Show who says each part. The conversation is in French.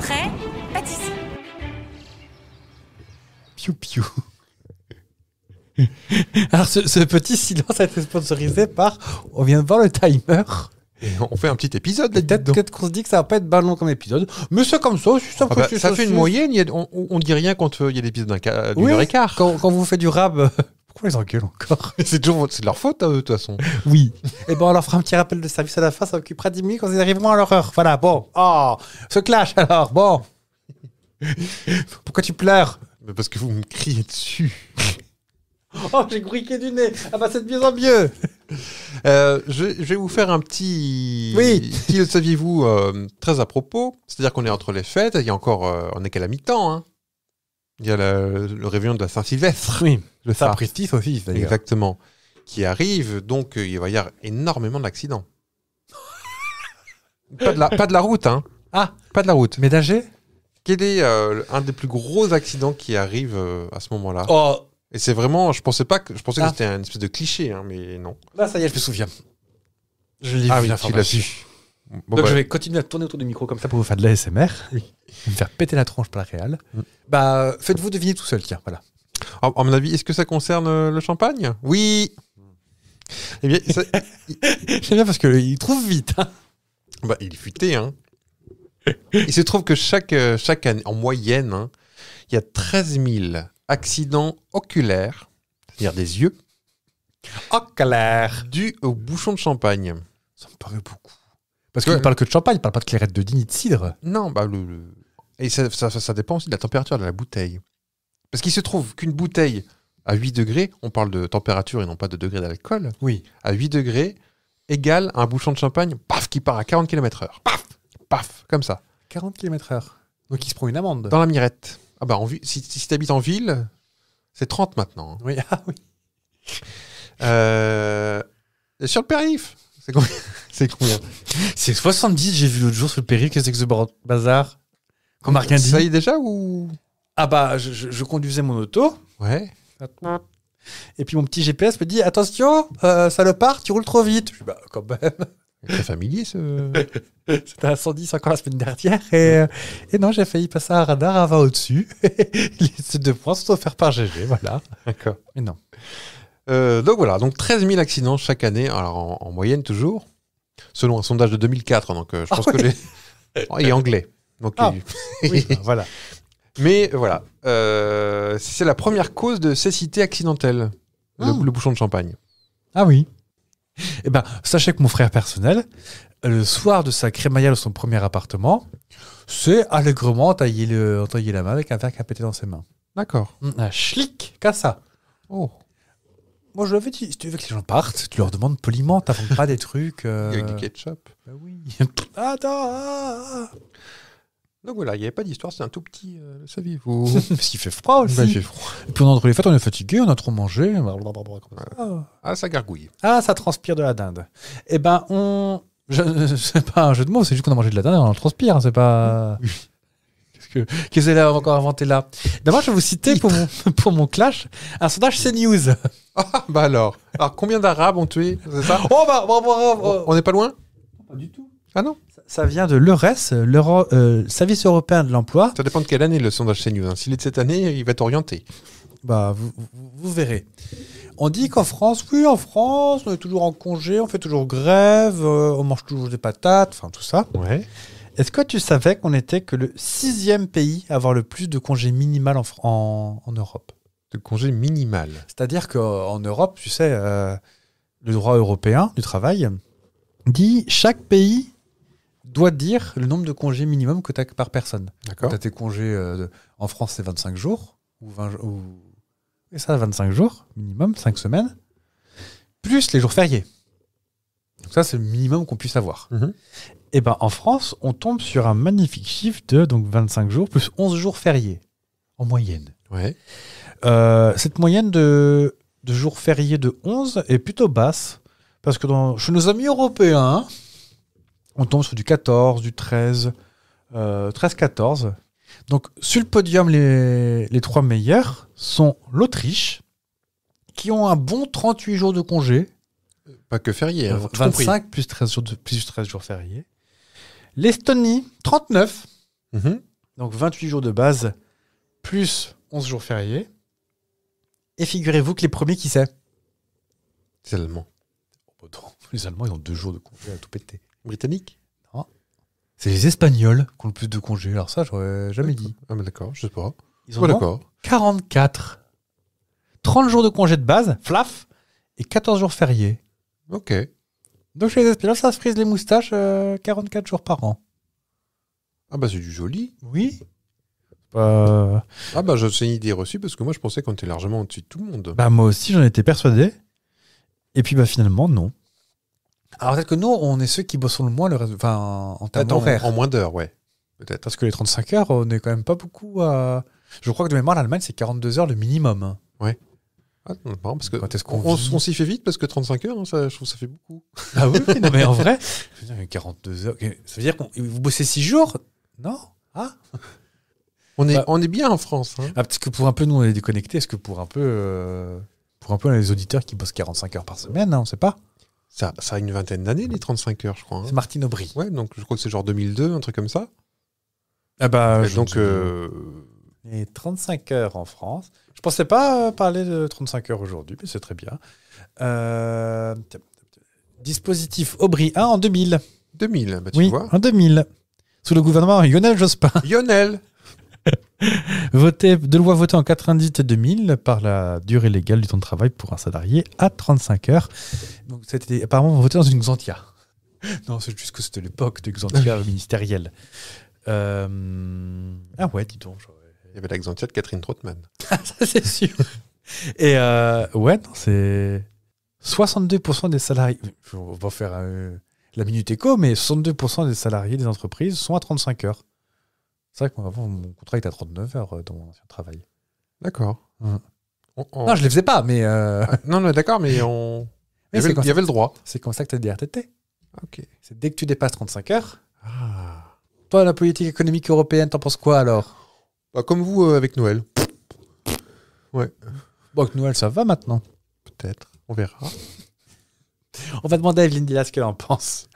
Speaker 1: Prêt Piou piou. Alors, ce, petit silence a été sponsorisé par. On vient de voir le timer. Et on fait un petit épisode peut-être. Peut-être qu'on se dit que ça va pas être ballon comme épisode, mais c'est comme ça, ah bah, ça. fait une moyenne, on, ne dit rien quand euh, il y a l'épisode d'un heure et quart. Quand, quand, vous faites du rab pourquoi ils engueulent encore C'est toujours c'est de leur faute eux, hein, de toute façon. Oui. Et eh bon, on leur fera un petit rappel de service à la fin, ça occupera 10 minutes quand ils arriveront à leur heure. Voilà, bon. Oh, ce clash alors, bon. pourquoi tu pleures Parce que vous me criez dessus. oh, j'ai griqué du nez. Ah bah, c'est de mieux en mieux. Euh, je, vais vous faire un petit. Oui. si le saviez-vous euh, Très à propos. C'est-à-dire qu'on est entre les fêtes, il y a encore. Euh, on est qu'à la mi-temps, hein. Il y a le réveillon de la Saint-Sylvestre. Oui. Le Saint-Pristis aussi, d'ailleurs. Exactement. Qui arrive, donc euh, il va y avoir énormément d'accidents. pas, de la, pas de la route, hein. Ah Pas de la route. Ménager Quel est euh, un des plus gros accidents qui arrive euh, à ce moment-là oh. Et c'est vraiment, je pensais pas que, je pensais que ah. c'était une espèce de cliché, hein, mais non. Là, ça y est, je me souviens. Je l'ai ah, Oui, tu l'as donc bah, je vais continuer à tourner autour du micro comme ça pour vous faire de l'ASMR SMR. faire péter la tronche par la réelle. Mm. Bah faites-vous deviner tout seul, tiens, voilà. En, mon avis, est-ce que ça concerne euh, le champagne Oui. Eh bien, ça... bien parce qu'il trouve vite. Hein. Bah, il est futé. Hein. il se trouve que chaque, euh, chaque année, en moyenne, hein, il y a 13 000 accidents oculaires, c'est-à-dire des yeux, oculaires, dus au bouchon de champagne. Ça me paraît beaucoup. Parce qu'il ne parle que de champagne, il ne parle pas de clairette de digne, de cidre. Non, bah le, et ça, ça, dépend aussi de la température de la bouteille. Parce qu'il se trouve qu'une bouteille à 8 degrés, on parle de température et non pas de degré d'alcool, oui. à 8 degrés égale un bouchon de champagne, paf, qui part à 40 km/h. Paf, paf, comme ça. 40 km/h. Donc il se prend une amende. Dans la mirette. Ah bah, en, si, tu habites en ville, c'est 30 maintenant. Hein. Oui, ah oui. Euh, sur le périph', c'est combien c'est C'est 70, j'ai vu l'autre jour sur le péril, qu'est-ce que c'est que ce bazar Qu'on m'a dit. Ça y est déjà ou Ah bah, je, conduisais mon auto. Ouais. Et puis mon petit GPS me dit Attention, euh, le part tu roules trop vite. Je Bah, quand même. Très familier ce. C'était un 110 encore la semaine dernière et, euh, et non, j'ai failli passer un radar avant au-dessus. Les deux points sont offerts par GG, voilà. D'accord. et non. Euh, donc voilà, donc 13 000 accidents chaque année, alors en moyenne toujours. Selon un sondage de 2004, donc euh, je pense ah que oh, il est anglais. Donc ah, oui, bah, voilà. Mais voilà, euh, c'est la première cause de cécité accidentelle, ah. le, bouchon de champagne. Ah oui. Eh ben, sachez que mon frère personnel, euh, le soir de sa crémaillère de son premier appartement, s'est allègrement entaillé le, la main avec un verre qui a pété dans ses mains. D'accord. Hum, un schlick, comme ça. Oh. Moi, je l'avais dit, si tu veux que les gens partent, tu leur demandes poliment, t'inventes pas des trucs. Euh... du ketchup. Bah oui. Attends. Ah, ah, ah. Donc voilà, il n'y avait pas d'histoire, c'est un tout petit, Ça euh, saviez-vous Parce qu'il fait froid aussi. Bah, froid. Et puis les fêtes, on est fatigué, on a trop mangé. Ah. ça gargouille. Ah, ça transpire de la dinde. Eh ben, on. C'est pas un jeu de mots, c'est juste qu'on a mangé de la dinde et on transpire. Hein, c'est pas. Qu'est-ce que vous avez encore inventé là D'abord, eh ben, je vais vous citer pour pour mon clash un sondage CNews. Ah, bah alors. Alors, combien d'Arabes ont tué oh, bah, bah, bah, On n'est pas loin Pas du tout. Ah non ça, vient de l'EURES, le euh, Service européen de l'emploi. Ça dépend de quelle année le sondage CNews. Hein. S'il est de cette année, il va t'orienter. Bah, vous, verrez. On dit qu'en France, oui, en France, on est toujours en congé, on fait toujours grève, euh, on mange toujours des patates, enfin tout ça. Est-ce que tu savais qu'on était que le sixième pays à avoir le plus de congés minimal en Europe de congé minimal. C'est-à-dire qu'en Europe, tu sais, euh, le droit européen du travail dit chaque pays doit dire le nombre de congés minimum que tu as par personne. Tu as tes congés euh, en France, c'est 25 jours, ou 20 et ça, 25 jours minimum, 5 semaines, plus les jours fériés. Donc ça, c'est le minimum qu'on puisse avoir. Mhm. Et eh ben en France, on tombe sur un magnifique chiffre de donc 25 jours plus 11 jours fériés en moyenne. Euh, cette moyenne de, jours fériés de 11 est plutôt basse, parce que chez nos amis européens, hein, on tombe sur du 14, du 13, 13-14. Euh, Donc sur le podium, les, trois meilleurs sont l'Autriche, qui ont un bon 38 jours de congé. Euh, pas que férié. 25 hein, plus 13 jours, de, 13 jours fériés. L'Estonie, 39. Mhm. Donc 28 jours de base plus 11 jours fériés. Et figurez-vous que les premiers, qui c'est Les Allemands. Oh, les Allemands, ils ont deux jours de congé à tout péter. britannique Non. C'est les Espagnols qui ont le plus de congés. Alors ça, j'aurais jamais dit. Ah, mais d'accord, je sais pas. Ils ont 44. 30 jours de congé de base, flaf, et 14 jours fériés. Ok. Donc chez les Espagnols, ça se frise les moustaches 44 euh, jours par an. Ah bah c'est du joli. Oui. Ah bah c'est une idée reçue parce que moi je pensais qu'on était largement au-dessus de tout le monde. Bah moi aussi j'en étais persuadé. Et puis bah finalement non. Alors peut-être que nous on est ceux qui bossons le moins le reste... en temps d'horaire. En, moins d'heures ouais. Peut-être. Parce que les 35 heures on est quand même pas beaucoup à... Je crois que de mémoire l'Allemagne c'est 42 heures le minimum. Ouais. Ah, parce que on, s'y fait vite parce que 35 heures, hein, ça, je trouve ça fait beaucoup. Ah oui, mais en vrai, 42 heures, ça veut dire qu'on vous bossez 6 jours Non Ah on est, bah, on est bien en France. Est-ce hein. ah, que pour un peu, nous, on est déconnectés. Est-ce que pour un peu, euh, pour un peu, les auditeurs qui bossent 45 heures par semaine, hein, on ne sait pas ça, ça a une vingtaine d'années, les 35 heures, je crois. Hein. C'est Martine Aubry. Ouais, donc je crois que c'est genre 2002, un truc comme ça. Ah bah, donc. Euh, Et 35 heures en France. Je ne pensais pas euh, parler de 35 heures aujourd'hui, mais c'est très bien. Dispositif Aubry 1 en 2000. 2000, bah, tu oui, En 2000. Sous le gouvernement Lionel Jospin. Lionel Votez, de loi votée en 90 2000 par la durée légale du temps de travail pour un salarié à 35 heures. Donc, c'était apparemment voté dans une Xantia. Non, c'est juste que c'était l'époque de Xantia ministérielle. Euh, ah ouais, dis donc. Il y avait la Xantia de Catherine Trottmann. Ah, ça, c'est sûr. Et euh, ouais, c'est 62% des salariés. On va faire euh, la minute écho, mais 62% des salariés des entreprises sont à 35 heures. C'est vrai que mon contrat était à 39 heures euh, dans mon ancien travail. D'accord. Mmh. Non, je les faisais pas, mais. Euh, ah, non, non, d'accord, mais on. il, y avait, le droit. C'est comme ça que tu as des RTT. Ok. C'est dès que tu dépasses 35 heures. Ah. Toi, la politique économique européenne, t'en penses quoi alors bah, Comme vous euh, avec Noël. Ouais. Bon, avec Noël, ça va maintenant. Peut-être. On verra. On va demander à Evelyne Dilas ce qu'elle en pense.